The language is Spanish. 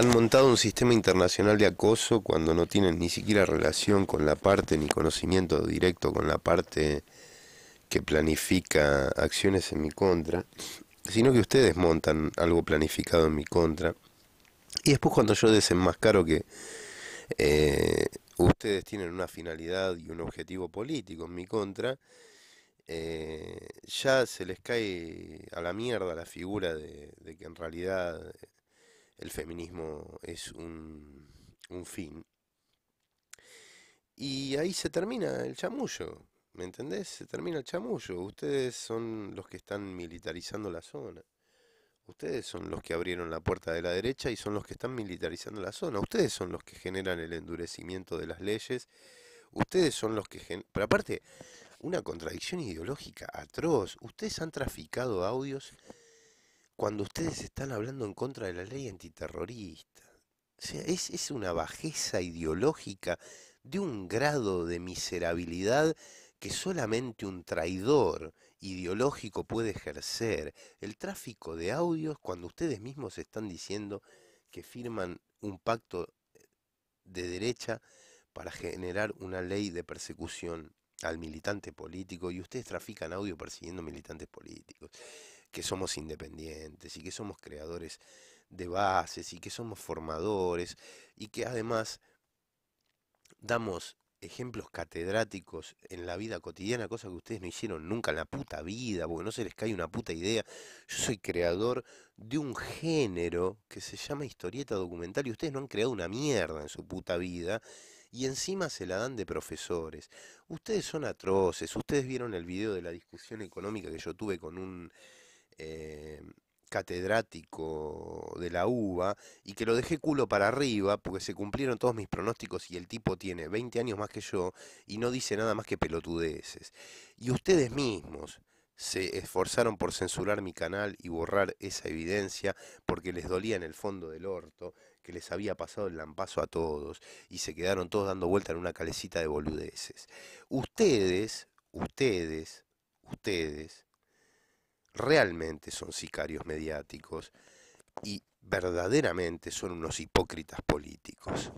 han montado un sistema internacional de acoso cuando no tienen ni siquiera relación con la parte ni conocimiento directo con la parte que planifica acciones en mi contra, sino que ustedes montan algo planificado en mi contra. Y después cuando yo desenmascaro que eh, ustedes tienen una finalidad y un objetivo político en mi contra, eh, ya se les cae a la mierda la figura de que en realidad eh, el feminismo es un, fin. Y ahí se termina el chamullo, ¿me entendés? Se termina el chamullo. Ustedes son los que están militarizando la zona. Ustedes son los que abrieron la puerta de la derecha y son los que están militarizando la zona. Ustedes son los que generan el endurecimiento de las leyes. Ustedes son los que... por Pero aparte, una contradicción ideológica atroz. Ustedes han traficado audios cuando ustedes están hablando en contra de la ley antiterrorista. O sea, es, es una bajeza ideológica de un grado de miserabilidad que solamente un traidor ideológico puede ejercer. El tráfico de audios cuando ustedes mismos están diciendo que firman un pacto eh, de derecha para generar una ley de persecución al militante político y ustedes trafican audio persiguiendo militantes políticos que somos independientes y que somos creadores de bases y que somos formadores y que además damos ejemplos catedráticos en la vida cotidiana, cosa que ustedes no hicieron nunca en la puta vida, porque no se les cae una puta idea. Yo soy creador de un género que se llama historieta documental y ustedes no han creado una mierda en su puta vida y encima se la dan de profesores. Ustedes son atroces, ustedes vieron el video de la discusión económica que yo tuve con un eh, catedrático de la UBA y que lo dejé culo para arriba porque se cumplieron todos mis pronósticos y el tipo tiene 20 años más que yo y no dice nada más que pelotudeces. Y ustedes mismos se esforzaron por censurar mi canal y borrar esa evidencia porque les dolía en el fondo del orto que les había pasado el lampazo a todos y se quedaron todos dando vuelta en una calecita de boludeces. Ustedes, ustedes, ustedes realmente son sicarios mediáticos y verdaderamente son unos hipócritas políticos.